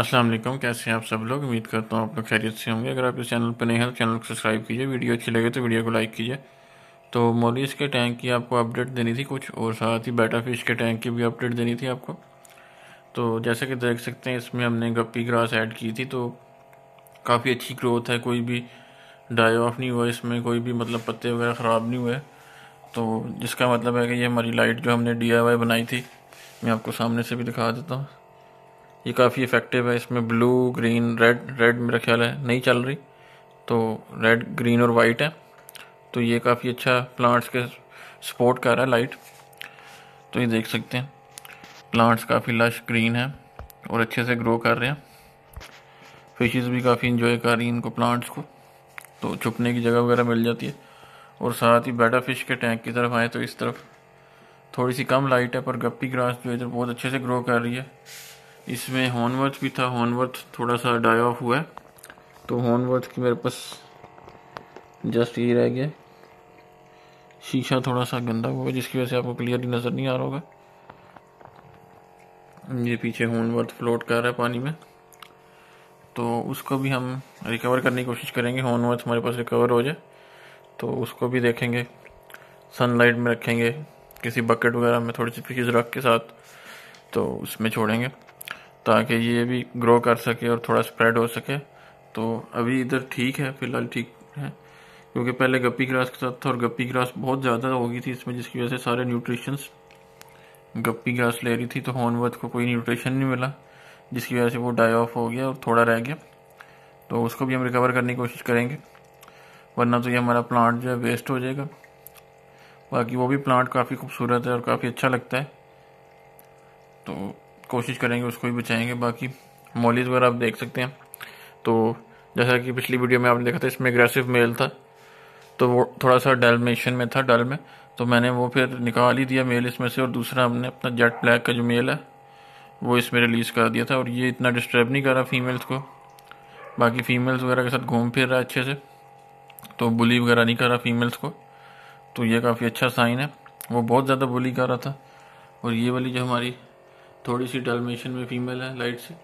अस्सलाम वालेकुम कैसे हैं आप सब लोग उम्मीद करता हूँ आप लोग खैरियत से होंगे अगर आप इस चैनल पर नए हैं तो चैनल को सब्सक्राइब कीजिए वीडियो अच्छी लगे तो वीडियो को लाइक कीजिए तो मोलिस के टैंक की आपको अपडेट देनी थी कुछ और साथ ही बैटा फिश के टैंक की भी अपडेट देनी थी आपको तो जैसा कि देख सकते हैं इसमें हमने गप्पी ग्रास ऐड की थी तो काफ़ी अच्छी ग्रोथ है कोई भी डाई ऑफ नहीं हुआ इसमें कोई भी मतलब पत्ते वगैरह ख़राब नहीं हुए तो इसका मतलब है कि ये हमारी लाइट जो हमने डी बनाई थी मैं आपको सामने से भी दिखा देता हूँ ये काफ़ी इफ़ेक्टिव है इसमें ब्लू ग्रीन रेड रेड मेरा ख्याल है नहीं चल रही तो रेड ग्रीन और वाइट है तो ये काफ़ी अच्छा प्लांट्स के सपोर्ट कर रहा है लाइट तो ये देख सकते हैं प्लांट्स काफ़ी लश ग्रीन है और अच्छे से ग्रो कर रहे हैं फिशेस भी काफ़ी इन्जॉय कर रही हैं इनको प्लांट्स को तो छुपने की जगह वगैरह मिल जाती है और साथ ही बेटा फिश के टैंक की तरफ आए तो इस तरफ थोड़ी सी कम लाइट है पर गप्पी ग्रास जो इधर बहुत अच्छे से ग्रो कर रही है इसमें हॉर्नवर्थ भी था हॉर्नवर्थ थोड़ा सा डाई ऑफ हुआ है तो हॉर्नवर्थ की मेरे पास जस्ट ये रह गया शीशा थोड़ा सा गंदा हुआ जिसकी वजह से आपको क्लियरली नज़र नहीं आ रहा होगा ये पीछे हॉर्नवर्थ फ्लोट कर रहा है पानी में तो उसको भी हम रिकवर करने की कोशिश करेंगे हॉर्नवर्थ हमारे पास रिकवर हो जाए तो उसको भी देखेंगे सनलाइट में रखेंगे किसी बकेट वगैरह में थोड़ी सी फीस रख के साथ तो उसमें छोड़ेंगे ताकि ये भी ग्रो कर सके और थोड़ा स्प्रेड हो सके तो अभी इधर ठीक है फ़िलहाल ठीक है क्योंकि पहले गप्पी ग्रास के साथ था और गप्पी ग्रास बहुत ज़्यादा हो गई थी इसमें जिसकी वजह से सारे न्यूट्रिशंस गप्पी ग्रास ले रही थी तो हॉनवर्थ को कोई न्यूट्रिशन नहीं मिला जिसकी वजह से वो डाई ऑफ हो गया और थोड़ा रह गया तो उसको भी हम रिकवर करने की कोशिश करेंगे वरना तो ये हमारा प्लांट जो है वेस्ट हो जाएगा बाकी वो भी प्लांट काफ़ी खूबसूरत है और काफ़ी अच्छा लगता है तो कोशिश करेंगे उसको ही बचाएंगे बाकी मॉलीज वगैरह आप देख सकते हैं तो जैसा कि पिछली वीडियो में आपने देखा था इसमें एग्रेसिव मेल था तो वो थोड़ा सा मेशन में था डल में तो मैंने वो फिर निकाल ही दिया मेल इसमें से और दूसरा हमने अपना जेट ब्लैक का जो मेल है वो इसमें रिलीज़ कर दिया था और ये इतना डिस्टर्ब नहीं कर रहा फीमेल्स को बाकी फीमेल्स वगैरह के साथ घूम फिर रहा है अच्छे से तो बुली वगैरह नहीं कर रहा फीमेल्स को तो ये काफ़ी अच्छा साइन है वो बहुत ज़्यादा बुली कर रहा था और ये वाली जो हमारी थोड़ी सी डलमेशन में फीमेल है लाइट सी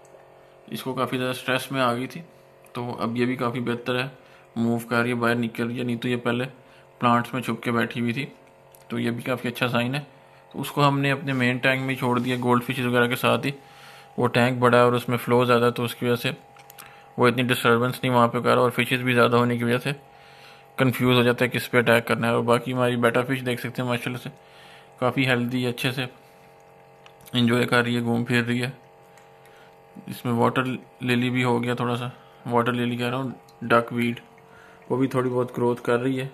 इसको काफ़ी ज़्यादा स्ट्रेस में आ गई थी तो अब ये भी काफ़ी बेहतर है मूव कर रही है बाहर निकल रही है नहीं तो ये पहले प्लांट्स में छुप के बैठी हुई थी तो ये भी काफ़ी अच्छा साइन है तो उसको हमने अपने मेन टैंक में छोड़ दिया गोल्ड फिश वगैरह के साथ ही वो टैंक बड़ा है और उसमें फ्लो ज़्यादा तो उसकी वजह से वो इतनी डिस्टर्बेंस नहीं वहाँ पर कर रहा और फिशेज़ भी ज़्यादा होने की वजह से कन्फ्यूज़ हो जाता है किस पर अटैक करना है और बाकी हमारी बेटा फिश देख सकते हैं माशाला से काफ़ी हेल्दी अच्छे से इन्जॉय कर रही है घूम फिर रही है इसमें वाटर लिली भी हो गया थोड़ा सा वाटर लिली कह रहा हूँ डक वीड वो भी थोड़ी बहुत ग्रोथ कर रही है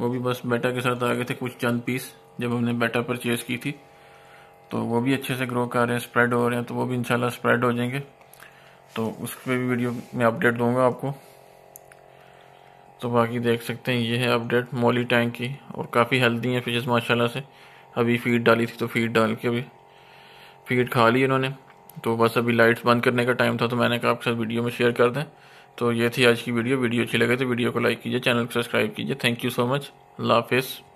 वो भी बस बेटा के साथ आ गए थे कुछ चंद पीस जब हमने बेटा परचेज़ की थी तो वो भी अच्छे से ग्रो कर रहे हैं स्प्रेड हो रहे हैं तो वो भी इंशाल्लाह स्प्रेड हो जाएंगे तो उस पर भी वीडियो में अपडेट दूंगा आपको तो बाकी देख सकते हैं ये है अपडेट मोली टैंक की और काफ़ी हेल्दी है फिशेज़ माशाल्लाह से अभी फीड डाली थी तो फीड डाल के अभी टिकट खा ली इन्होंने तो बस अभी लाइट्स बंद करने का टाइम था तो मैंने कहा आपके साथ वीडियो में शेयर कर दें तो ये थी आज की वीडियो वीडियो अच्छी लगे तो वीडियो को लाइक कीजिए चैनल को सब्सक्राइब कीजिए थैंक यू सो मच अल्लाह हाफिज़